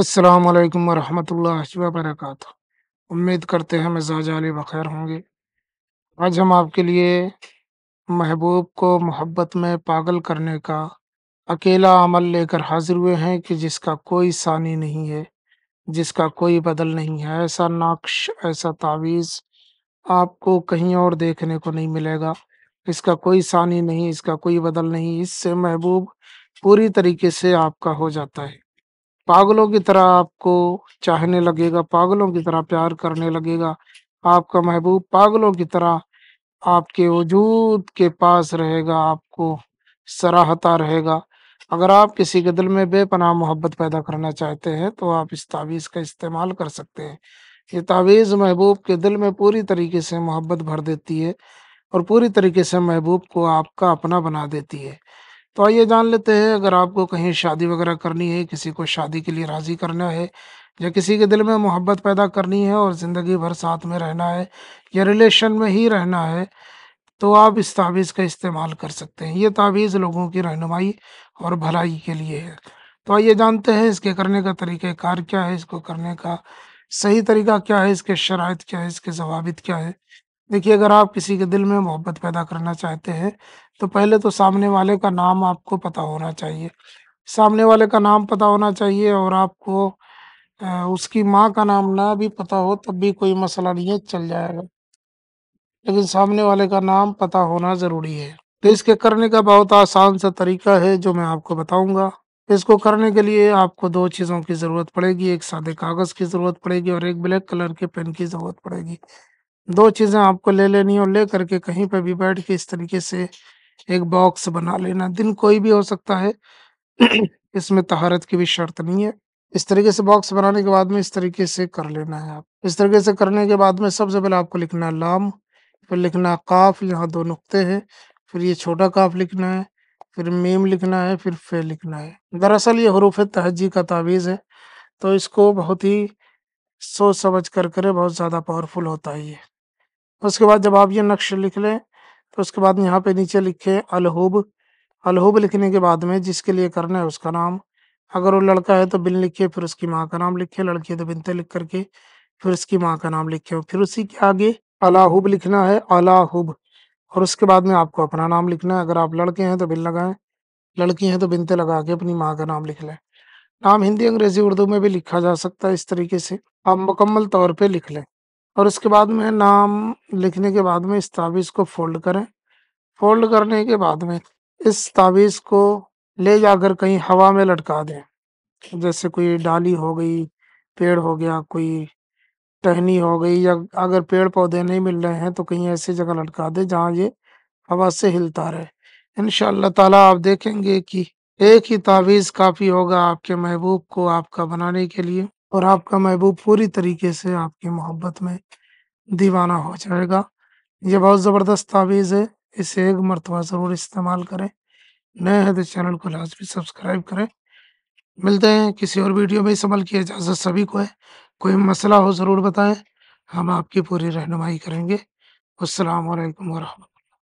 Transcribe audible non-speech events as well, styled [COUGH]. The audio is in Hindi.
अस्सलाम वालेकुम वरहमतुल्लाहि वबरकातुहू उम्मीद करते हैं मिजाज आली बखैर होंगे आज हम आपके लिए महबूब को मोहब्बत में पागल करने का अकेला अमल लेकर हाजिर हुए हैं कि जिसका कोई सानी नहीं है जिसका कोई बदल नहीं है ऐसा नक्श ऐसा तावीज़ आपको कहीं और देखने को नहीं मिलेगा इसका कोई सानी नहीं इसका कोई बदल नहीं इससे महबूब पूरी तरीके से आपका हो जाता है पागलों की तरह आपको चाहने लगेगा, पागलों की तरह प्यार करने लगेगा। आपका महबूब पागलों की तरह आपके वजूद के पास रहेगा, आपको सराहता रहेगा। अगर आप किसी के दिल में बेपनाह मोहब्बत पैदा करना चाहते हैं, तो आप इस तावीज़ का इस्तेमाल कर सकते हैं। ये तावीज़ महबूब के दिल में पूरी तरीके से मोहब्बत भर देती है और पूरी तरीके से महबूब को आपका अपना बना देती है। तो आइए जान लेते हैं अगर आपको कहीं शादी वगैरह करनी है किसी को शादी के लिए राज़ी करना है या किसी के दिल में मोहब्बत पैदा करनी है और ज़िंदगी भर साथ में रहना है या रिलेशन में ही रहना है तो आप इस तावीज़ का इस्तेमाल कर सकते हैं ये तावीज़ लोगों की रहनुमाई और भलाई के लिए है तो आइए जानते हैं इसके करने का तरीक़ार क्या है इसको करने का सही तरीका क्या है इसके शरात क्या है इसके जवाब क्या है देखिए अगर आप किसी के दिल में मोहब्बत पैदा करना चाहते हैं, तो पहले तो सामने वाले का नाम आपको पता होना चाहिए। सामने वाले का नाम पता होना चाहिए और आपको उसकी माँ का नाम ना भी पता हो तब भी कोई मसला नहीं है, चल जाएगा। लेकिन सामने वाले का नाम पता होना ज़रूरी है। तो इसके करने का बहुत आसान सा तरीका है जो मैं आपको बताऊँगा। इसको करने के लिए आपको दो चीज़ों की ज़रूरत पड़ेगी, एक सादे कागज़ की ज़रूरत पड़ेगी और एक ब्लैक कलर के पेन की ज़रूरत पड़ेगी। दो चीजें आपको ले लेनी और ले करके कहीं पर भी बैठ के इस तरीके से एक बॉक्स बना लेना दिन कोई भी हो सकता है [CLEARS THROAT] इसमें तहारत की भी शर्त नहीं है इस तरीके से बॉक्स बनाने के बाद में इस तरीके से कर लेना है आप इस तरीके से करने के बाद में सबसे पहले आपको लिखना लाम फिर लिखना काफ यहाँ दो नुकते हैं फिर ये छोटा काफ लिखना है फिर मीम लिखना है फिर फे लिखना है दरअसल ये हरूफ तहजी का तावीज़ है तो इसको बहुत ही सोच समझ कर करे बहुत ज़्यादा पावरफुल होता है ये उसके बाद जब आप ये नक्श लिख लें तो उसके बाद यहाँ पे नीचे लिखे अलहूब अलहूब लिखने के बाद में जिसके लिए करना है उसका नाम अगर वो लड़का है तो बिन लिखे फिर उसकी माँ का नाम लिखे लड़की है तो बिनते लिख करके फिर उसकी माँ का नाम लिखे फिर उसी के आगे अलाहूब लिखना है अलाहूब और उसके बाद में आपको अपना नाम लिखना है अगर आप लड़के हैं तो बिन लगाए लड़की हैं तो बिनते लगा के अपनी माँ का नाम लिख लें नाम हिंदी अंग्रेजी उर्दू में भी लिखा जा सकता है इस तरीके से आप मुकम्मल तौर पर लिख लें और उसके बाद में नाम लिखने के बाद में इस ताबीज़ को फोल्ड करें फोल्ड करने के बाद में इस ताबीज़ को ले जाकर कहीं हवा में लटका दें जैसे कोई डाली हो गई पेड़ हो गया कोई टहनी हो गई या अगर पेड़ पौधे नहीं मिल रहे हैं तो कहीं ऐसी जगह लटका दें जहाँ ये हवा से हिलता रहे इन ताला आप देखेंगे कि एक ही तावीज़ काफ़ी होगा आपके महबूब को आपका बनाने के लिए और आपका महबूब पूरी तरीके से आपकी मोहब्बत में दीवाना हो जाएगा ये बहुत ज़बरदस्त तावीज़ है इसे एक मरतबा ज़रूर इस्तेमाल करें नए हैं तो चैनल को लाजमी सब्सक्राइब करें मिलते हैं किसी और वीडियो में इस अमल की इजाज़त सभी को है कोई मसला हो ज़रूर बताएं हम आपकी पूरी रहनुमाई करेंगे अल्लाम वरहमल